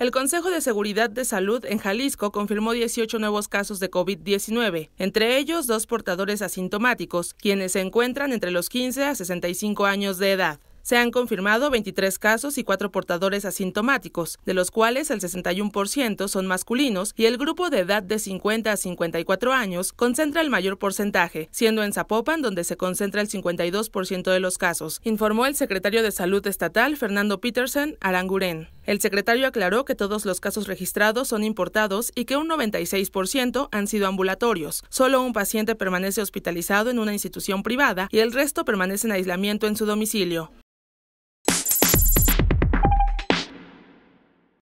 El Consejo de Seguridad de Salud en Jalisco confirmó 18 nuevos casos de COVID-19, entre ellos dos portadores asintomáticos, quienes se encuentran entre los 15 a 65 años de edad. Se han confirmado 23 casos y 4 portadores asintomáticos, de los cuales el 61% son masculinos y el grupo de edad de 50 a 54 años concentra el mayor porcentaje, siendo en Zapopan donde se concentra el 52% de los casos, informó el secretario de Salud Estatal Fernando Petersen Aranguren. El secretario aclaró que todos los casos registrados son importados y que un 96% han sido ambulatorios. Solo un paciente permanece hospitalizado en una institución privada y el resto permanece en aislamiento en su domicilio.